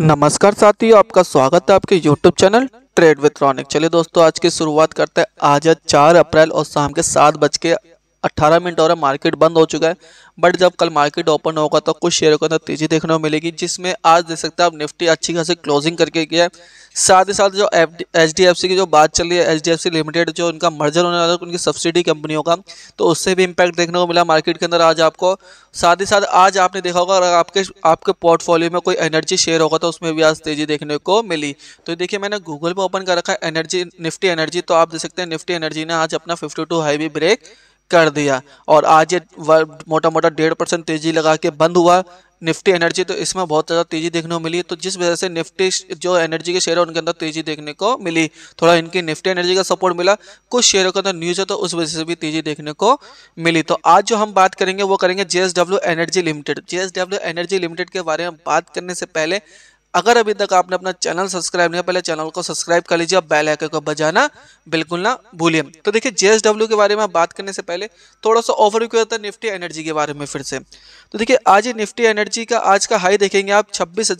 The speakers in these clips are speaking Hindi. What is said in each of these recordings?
नमस्कार साथियों आपका स्वागत है आपके YouTube channel trade with Ronik चलिए दोस्तों आज की शुरुआत करते हैं आज है चार अप्रैल और शाम के सात बज के 18 मिनट हो रहा है मार्केट बंद हो चुका है बट जब कल मार्केट ओपन होगा तो कुछ शेयरों के अंदर तेजी देखने को मिलेगी जिसमें आज देख सकते हैं आप निफ्टी अच्छी खासी क्लोजिंग करके किया है साथ ही साथ जो एच डी एफ सी की जो बात चल रही है H D F C limited जो उनका मर्जर होने वाला है उनकी सब्सिडी कंपनियों का तो उससे भी इम्पैक्ट देखने को मिला मार्केट के अंदर आज आपको साथ ही साथ आज आपने देखा होगा अगर आपके आपके पोर्टफोलियो में कोई एनर्जी शेयर होगा तो उसमें भी आज तेजी देखने को मिली तो देखिए मैंने गूगल पर ओपन कर रखा है एनर्जी निफ्टी एनर्जी तो आप देख सकते हैं निफ्टी एनर्जी ने आज अपना फिफ्टी टू हाई भी ब्रेक कर दिया और आज ये मोटा मोटा डेढ़ परसेंट तेजी लगा के बंद हुआ निफ्टी एनर्जी तो इसमें बहुत ज़्यादा तेज़ी देखने को मिली तो जिस वजह से निफ्टी जो एनर्जी के शेयर है उनके अंदर तेज़ी देखने को मिली थोड़ा इनकी निफ्टी एनर्जी का सपोर्ट मिला कुछ शेयरों के अंदर न्यूज़ है तो उस वजह से भी तेज़ी देखने को मिली तो आज जो हम बात करेंगे वो करेंगे J energy limited J energy limited के बारे में बात करने से पहले अगर अभी तक आपने अपना चैनल सब्सक्राइब नहीं पहले चैनल को सब्सक्राइब कर लीजिए और बेल आइकन को बजाना बिल्कुल ना भूलिए तो देखिए जेएसडब्ल्यू के बारे में बात करने से पहले थोड़ा सा ओवर किया है निफ्टी एनर्जी के बारे में फिर से तो देखिए आज निफ्टी एनर्जी का आज का हाई देखेंगे आप छब्बीस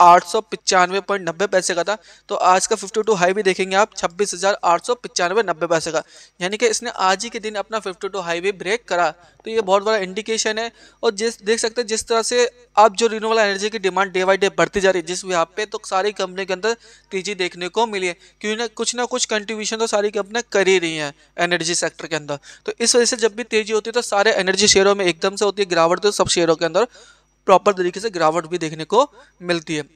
आठ सौ पॉइंट नब्बे पैसे का था तो आज का फिफ्टी टू हाई भी देखेंगे आप छब्बीस हज़ार आठ सौ पचानवे नब्बे पैसे का यानी कि इसने आज ही के दिन अपना फिफ्टी टू हाई भी ब्रेक करा तो ये बहुत बड़ा इंडिकेशन है और जिस देख सकते हैं जिस तरह से अब जो रिन्यूबल एनर्जी की डिमांड डे बाई डे बढ़ती जा रही है जिस यहाँ पे तो सारी कंपनी के अंदर तेजी देखने को मिली है क्योंकि ना कुछ ना कुछ कंट्रीब्यूशन तो सारी कंपनियाँ कर ही रही हैं एनर्जी सेक्टर के अंदर तो इस वजह से जब भी तेजी होती है तो सारे एनर्जी शेयरों में एकदम से होती है गिरावट तो सब शेयरों के अंदर प्रॉपर तरीके से गिरावट भी देखने को मिलती है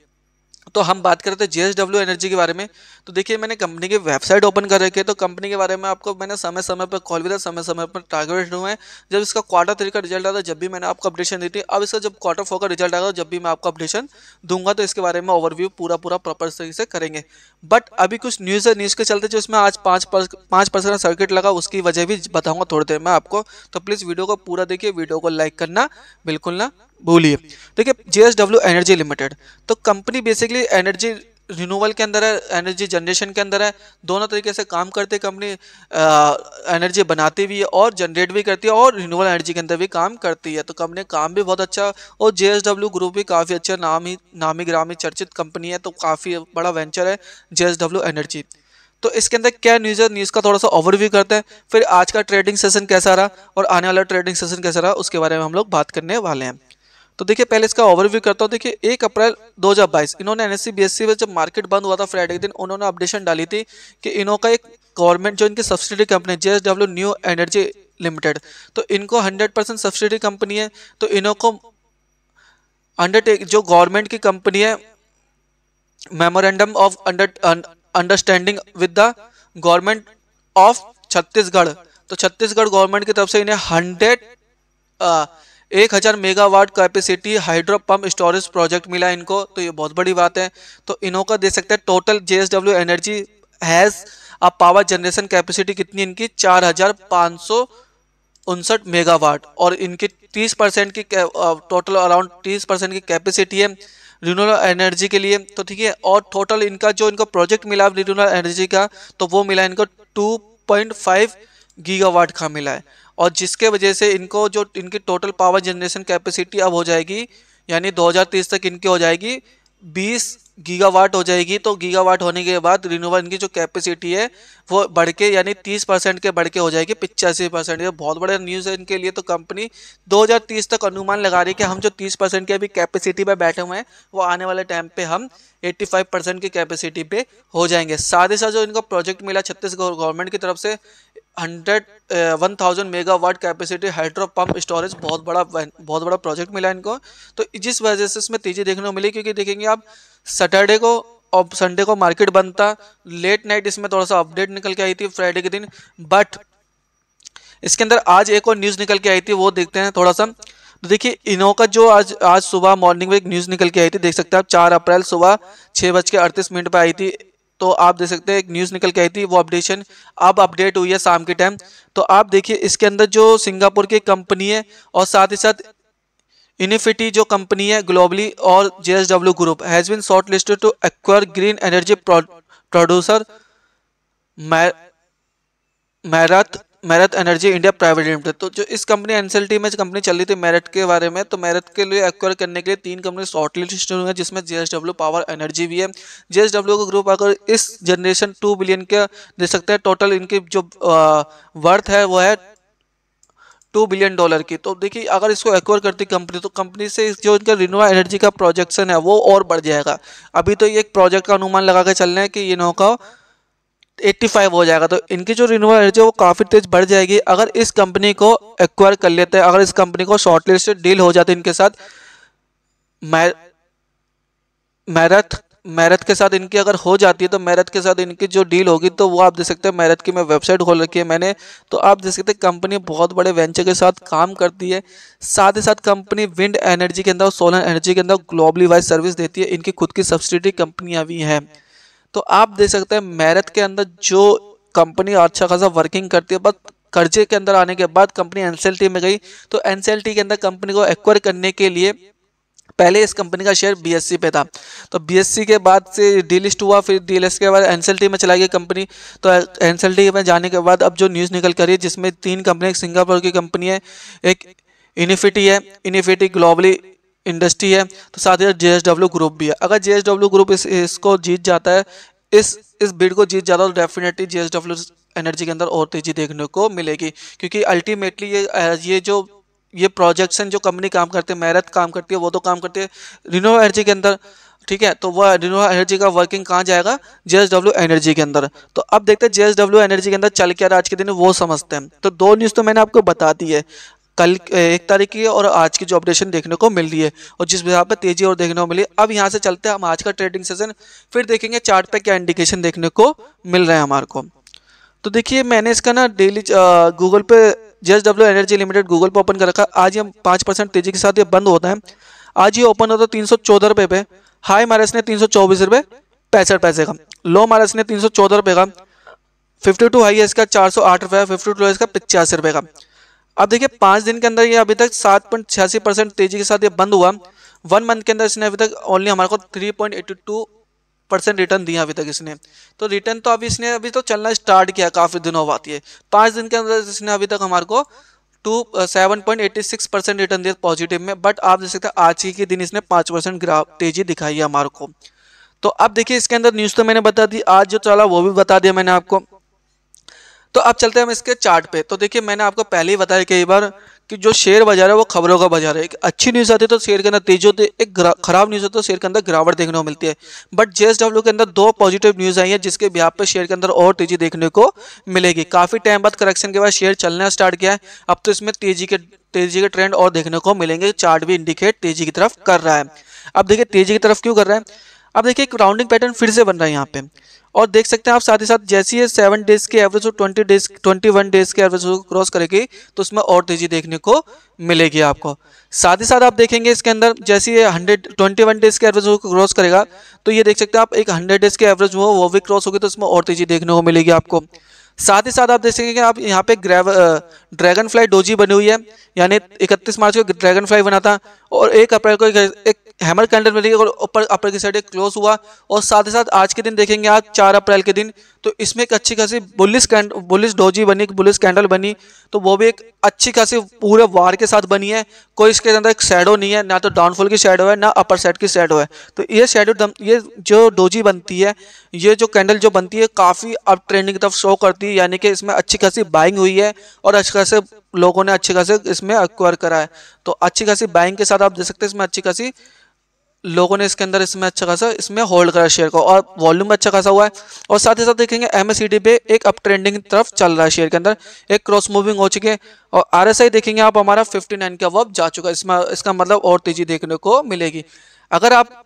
तो हम बात कर रहे थे जेएसडब्ल्यू एनर्जी के बारे में तो देखिए मैंने कंपनी की वेबसाइट ओपन कर रखी है तो कंपनी के बारे में आपको मैंने समय समय पर कॉल भी था समय समय पर टारगेट हुए हैं जब इसका क्वार्टर थ्री का रिजल्ट आता जब भी मैंने आपको अपडेशन दी थी अब इसका जब क्वार्टर फोर का रिजल्ट आएगा जब भी मैं आपको अपडेशन दूंगा तो इसके बारे में ओवरव्यू पूरा पूरा प्रॉपर तरीके से करेंगे बट अभी कुछ न्यूज़ है न्यूज़ के चलते जो इसमें आज पाँच पाँच परसेंट सर्किट लगा उसकी वजह भी बताऊँगा थोड़ी देर में आपको तो प्लीज़ वीडियो को पूरा देखिए वीडियो को लाइक करना बिल्कुल ना बोलिए देखिए J S W energy limited तो कंपनी बेसिकली एनर्जी रिनूवल के अंदर है एनर्जी जनरेशन के अंदर है दोनों तरीके से काम करते कंपनी एनर्जी बनाती भी है और जनरेट भी करती है और रिन्यूवल एनर्जी के अंदर भी काम करती है तो कंपनी काम भी बहुत अच्छा और जे एस डब्ल्यू ग्रुप भी काफ़ी अच्छा नाम ही नामी ग्रामी चर्चित कंपनी है तो काफ़ी बड़ा वेंचर है जे एस डब्ल्यू एनर्जी तो इसके अंदर क्या न्यूज़ है न्यूज़ का थोड़ा सा ओवरव्यू करते हैं फिर आज का ट्रेडिंग सेशन कैसा रहा और आने वाला ट्रेडिंग सेशन कैसा रहा उसके बारे में हम लोग बात करने वाले हैं तो देखिए पहले इसका ओवरव्यू करता हूँ देखिए एक अप्रैल 2022 इन्होंने एनएससी बीएससी e में जब मार्केट बंद हुआ था फ्राइडे के दिन उन्होंने अपडेशन डाली थी कि इन्हों का एक गवर्नमेंट जो इनकी subsidy company J new energy limited तो इनको 100 परसेंट सब्सिडी कंपनी है तो इन्हों को अंडरटेक जो गवर्नमेंट की कंपनी है memorandum of understanding with the government of Chhattisgarh तो छत्तीसगढ़ गवर्नमेंट की तरफ से इन्हें हंड्रेड एक हज़ार megawatt capacity hydro pump storage project मिला इनको तो ये बहुत बड़ी बात है तो इन्हों का दे सकते हैं टोटल जे एनर्जी हैज़ अब पावर जनरेशन कैपेसिटी कितनी इनकी चार हज़ार पाँच सौ उनसठ मेगावाट और इनकी तीस परसेंट की टोटल अराउंड तीस परसेंट की कैपेसिटी है रिन्यूएबल एनर्जी के लिए तो ठीक है और टोटल इनका जो इनका प्रोजेक्ट मिला रिन्यूएबल एनर्जी का तो वो मिला इनको टू पॉइंट फाइव गीगावाट का मिला है और जिसके वजह से इनको जो इनकी टोटल पावर जनरेशन कैपेसिटी अब हो जाएगी यानी 2030 तक इनकी हो जाएगी 20 गीगावाट हो जाएगी तो गीगावाट होने के बाद रिन्यूबल इनकी जो कैपेसिटी है वो बढ़ के यानी 30 परसेंट के बढ़ के हो जाएगी पिचासी परसेंट ये बहुत बड़ा न्यूज़ है इनके लिए तो कंपनी 2030 तक अनुमान लगा रही है कि हम जो 30 परसेंट की अभी कैपेसिटी पर बैठे हुए हैं वो आने वाले टाइम पर हम एट्टी परसेंट की कैपेसिटी पर हो जाएंगे साथ ही साथ जो इनको प्रोजेक्ट मिला छत्तीसगढ़ गवर्नमेंट की तरफ से hundred one thousand mega watt capacity hydro pump storage बहुत बड़ा बहुत बड़ा प्रोजेक्ट मिला इनको तो जिस वजह से इसमें तेज़ी देखने को मिली क्योंकि देखेंगे आप सैटरडे को और संडे को मार्केट बंद था लेट नाइट इसमें थोड़ा सा अपडेट निकल के आई थी फ्राइडे के दिन बट इसके अंदर आज एक और न्यूज़ निकल के आई थी वो देखते हैं थोड़ा सा तो देखिए इनो का जो आज आज सुबह मॉर्निंग में एक न्यूज़ निकल के आई थी देख सकते हैं आप चार अप्रैल सुबह छः बज के अड़तीस मिनट पर आई थी तो आप देख सकते हैं एक न्यूज़ निकल के आई थी वो अपडेशन अब अपडेट हुई है शाम के टाइम तो आप देखिए इसके अंदर जो सिंगापुर की कंपनी है और साथ ही साथ इनिफिटी जो कंपनी है ग्लोबली और JSW group has been short listed to acquire green energy producer मैराथ मैरथ energy India private limited तो जो इस कंपनी एनसीएलटी में कंपनी चल रही थी मैरठ के बारे में तो मैरठ के लिए एक्वायर करने के लिए तीन कंपनी शॉर्ट लिस्ट हुई है जिसमें जेएसडब्ल्यू पावर एनर्जी भी है जेएसडब्ल्यू का ग्रुप अगर इस जनरेशन टू बिलियन के दे सकते हैं टोटल इनकी जो वर्थ है वो है टू बिलियन डॉलर की तो देखिए अगर इसको एक्वायर करती कंपनी तो कंपनी से जो इनका रिनोवा एनर्जी का प्रोजेक्शन है वो और बढ़ जाएगा अभी तो ये एक प्रोजेक्ट का अनुमान लगा के चल रहे हैं कि इन्हों का 85 हो जाएगा तो इनकी जो रिन्यूअल एनर्जी है वो काफ़ी तेज बढ़ जाएगी अगर इस कंपनी को एक्वायर कर लेते हैं अगर इस कंपनी को लिस्ट डील हो जाती है इनके साथ मैरथ मैरथ के साथ इनकी अगर हो जाती है तो मैरथ के साथ इनकी जो डील होगी तो वो आप देख सकते हैं मैरथ की मैं वेबसाइट खोल रखी है मैंने तो आप देख सकते हैं कंपनी बहुत बड़े वेंचर के साथ काम करती है साथ ही साथ कंपनी विंड एनर्जी के अंदर सोलर एनर्जी के अंदर ग्लोबली वाइज सर्विस देती है इनकी खुद की सब्सिडी कंपनियाँ भी हैं तो आप देख सकते हैं मेरठ के अंदर जो कंपनी अच्छा खासा वर्किंग करती है बस कर्जे के अंदर आने के बाद कंपनी एनसीएलटी में गई तो एनसीएलटी के अंदर कंपनी को एक्वायर करने के लिए पहले इस कंपनी का शेयर बीएससी पे था तो बीएससी के बाद से डीलिस्ट हुआ फिर डीलिस्ट के बाद एनसीएलटी में चलाई गई कंपनी तो एनसीएलटी में जाने के बाद अब जो न्यूज़ निकल कर रही है जिसमें तीन कंपनी एक सिंगापुर की कंपनी है एक इनिफिटी है इनिफिटी ग्लोबली इंडस्ट्री है तो साथ ही साथ जे एस डब्ल्यू ग्रुप भी है अगर जे एस डब्ल्यू ग्रुप इस इसको जीत जाता है इस इस बिड को जीत जाता है तो डेफिनेटली जे एनर्जी के अंदर और तेज़ी देखने को मिलेगी क्योंकि अल्टीमेटली ये ये जो ये प्रोजेक्शन जो कंपनी काम करती है मेहरत काम करती है वो तो काम करती है रिनो एनर्जी के अंदर ठीक है तो वह रिनो एनर्जी का वर्किंग कहाँ जाएगा जे एनर्जी के अंदर तो अब देखते हैं जे एनर्जी के अंदर चल क्या आज के दिन वो समझते हैं तो दो न्यूज़ तो मैंने आपको बता दी है कल एक तारीख की और आज की जो अपडेशन देखने को मिल रही है और जिस हिसाब पर तेजी और देखने को मिली अब यहाँ से चलते हैं हम आज का ट्रेडिंग सेशन फिर देखेंगे चार्ट पे क्या इंडिकेशन देखने को मिल रहा है हमारे को तो देखिए मैंने इसका ना डेली गूगल पे J W energy limited Google पे ओपन कर रखा आज ये पाँच परसेंट तेजी के साथ ये बंद होता है आज ये ओपन होता है तीन सौ चौदह रुपये पे हाई मारस ने तीन सौ चौबीस रुपये पैंसठ पैसे का लो मारस ने तीन सौ चौदह रुपये का फिफ्टी टू हाई है इसका चार सौ आठ रुपये फिफ्टी टू इसका पचासी रुपये का अब देखिए पाँच दिन के अंदर ये अभी तक सात पॉइंट छियासी परसेंट तेजी के साथ ये बंद हुआ वन मंथ के अंदर इसने अभी तक ओनली हमारे को three point eighty two percent return दिया अभी तक इसने तो रिटर्न तो अभी इसने अभी तो चलना स्टार्ट किया काफ़ी दिनों बाद ये पाँच दिन के अंदर इसने अभी तक हमारे को two seven point eighty six percent return दिया पॉजिटिव में बट आप देख सकते हैं आज ही के दिन इसने पाँच परसेंट ग्राफ तेजी दिखाई है हमारे को तो अब देखिए इसके अंदर न्यूज़ तो मैंने बता दी आज जो चला वो भी बता दिया मैंने आपको तो अब चलते हैं हम इसके चार्ट पे तो देखिए मैंने आपको पहले ही बताया कई बार कि जो शेयर बाजार है वो खबरों का बाजार है एक अच्छी न्यूज़ आती है तो शेयर के अंदर तेजी होती है एक खराब न्यूज़ होती है तो शेयर के अंदर गिरावट देखने को मिलती है बट जे के अंदर दो पॉजिटिव न्यूज़ आई है जिसके बिहार पर शेयर के अंदर और तेजी देखने को मिलेगी काफ़ी टाइम बाद करेक्शन के बाद शेयर चलना स्टार्ट किया है अब तो इसमें तेजी के तेजी के ट्रेंड और देखने को मिलेंगे चार्ट भी इंडिकेट तेजी की तरफ कर रहा है अब देखिए तेजी की तरफ क्यों कर रहा है अब देखिए एक राउंडिंग पैटर्न फिर से बन रहा है यहाँ पे और देख सकते हैं आप साथ ही साथ जैसी है सेवन डेज के एवरेज और twenty days twenty one days के एवरेज को क्रॉस करेगी तो उसमें और तेजी देखने को मिलेगी आपको साथ ही साथ आप देखेंगे इसके अंदर जैसे ये हंड्रेड ट्वेंटी वन डेज के एवरेज को क्रॉस करेगा तो ये देख सकते हैं आप एक हंड्रेड डेज के एवरेज हो वो भी क्रॉस होगी तो उसमें और तेजी देखने को मिलेगी आपको साथ ही साथ आप देख सकेंगे आप यहाँ पे ग्रेव ड्रैगन फ्लाई डोजी बनी हुई है यानी 31 मार्च को ड्रैगन फ्लाई बना था और एक अप्रैल को एक हैमर कैंडल में देखिए ऊपर अपर की साइड क्लोज हुआ और साथ ही साथ आज के दिन देखेंगे आज चार अप्रैल के दिन तो इसमें एक अच्छी खासी बुलिस कैंड बुलिस डोजी बनी बुलिस कैंडल बनी तो वो भी एक अच्छी खासी पूरे वार के साथ बनी है कोई इसके अंदर एक शेडो नहीं है ना तो डाउनफॉल की शेडो है ना अपर साइड की शेडो है तो ये शेडो ये जो डोजी बनती है ये जो कैंडल जो बनती है काफ़ी अब ट्रेंडिंग की तरफ शो करती है यानी कि इसमें अच्छी खासी बाइंग हुई है और अच्छी खासे लोगों ने अच्छी खासे इसमें एक्वायर करा है तो अच्छी खासी बाइंग के साथ आप देख सकते हैं इसमें अच्छी खासी लोगों ने इसके अंदर इसमें अच्छा खासा इसमें होल्ड करा शेयर को और वॉल्यूम अच्छा खासा हुआ है और साथ ही साथ देखेंगे एम पे एक अप ट्रेंडिंग तरफ चल रहा है शेयर के अंदर एक क्रॉस मूविंग हो चुकी है और आर देखेंगे आप हमारा 59 के अब जा चुका है इसमें इसका मतलब और तेजी देखने को मिलेगी अगर आप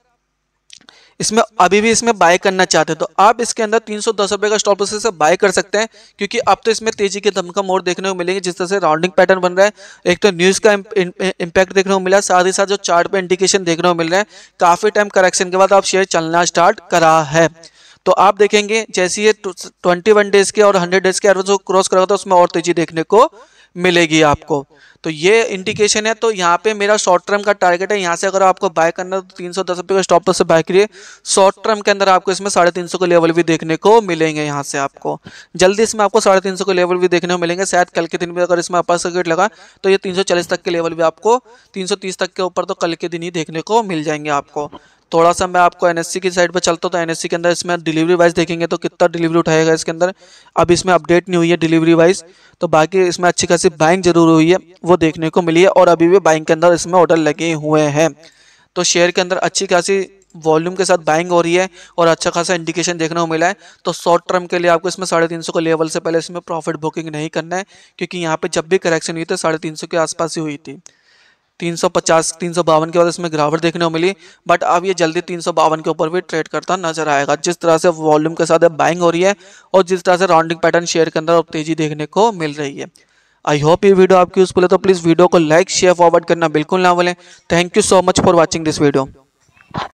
इसमें अभी भी इसमें बाय करना चाहते हैं तो आप इसके अंदर तीन सौ दस रुपए का स्टॉप लॉस से बाय कर सकते हैं क्योंकि अब तो इसमें तेजी के दम का मोड़ देखने को मिलेंगे जिस तरह से राउंडिंग पैटर्न बन रहा है एक तो न्यूज का इंपैक्ट देखने को मिला साथ ही साथ जो चार्ट पे इंडिकेशन देखने को मिल रहे हैं काफी टाइम करेक्शन के बाद आप शेयर चलना स्टार्ट करा है तो आप देखेंगे जैसे ये ट्वेंटी वन डेज के और हंड्रेड डेज के एवरेज क्रॉस करा था उसमें और तेजी देखने को मिलेगी आपको तो ये इंडिकेशन है तो यहाँ पे मेरा शॉर्ट टर्म का टारगेट है यहाँ से अगर आपको बाय करना है तो तीन सौ दस रुपये का स्टॉप से बाय करिए शॉर्ट टर्म के अंदर आपको इसमें साढ़े तीन सौ के लेवल भी देखने को मिलेंगे यहाँ से आपको जल्दी इसमें आपको साढ़े तीन सौ के लेवल भी देखने को मिलेंगे शायद कल के दिन में अगर इसमें अपर सर्किट लगा तो ये तीन सौ चालीस तक के लेवल भी आपको तीन सौ तीस तक के ऊपर तो कल के दिन ही देखने को मिल जाएंगे आपको थोड़ा सा मैं आपको एनएससी की साइड पर चलता हूँ तो एनएससी के अंदर इसमें डिलीवरी वाइज देखेंगे तो कितना डिलीवरी उठाएगा इसके अंदर अब इसमें अपडेट नहीं हुई है डिलीवरी वाइज तो बाकी इसमें अच्छी खासी बाइंग जरूर हुई है वो देखने को मिली है और अभी भी बाइंग के अंदर इसमें ऑर्डर लगे हुए हैं तो शेयर के अंदर अच्छी खासी वॉल्यूम के साथ बाइंग हो रही है और अच्छा खासा इंडिकेशन देखने को मिला है तो शॉर्ट टर्म के लिए आपको इसमें साढ़े तीन सौ के लेवल से पहले इसमें प्रॉफिट बुकिंग नहीं करना है क्योंकि यहाँ पे जब भी करेक्शन हुई थी साढ़े तीन सौ के आसपास ही हुई थी 350 तीन सौ बावन के बाद इसमें गिरावट देखने को मिली बट अब ये जल्दी तीन सौ बावन के ऊपर भी ट्रेड करता नजर आएगा जिस तरह से वॉल्यूम के साथ बाइंग हो रही है और जिस तरह से राउंडिंग पैटर्न शेयर के अंदर तेजी देखने को मिल रही है आई होप ये वीडियो आपकी यूजफुल है तो प्लीज़ वीडियो को लाइक शेयर फॉरवर्ड करना बिल्कुल ना बोले thank you so much for watching this video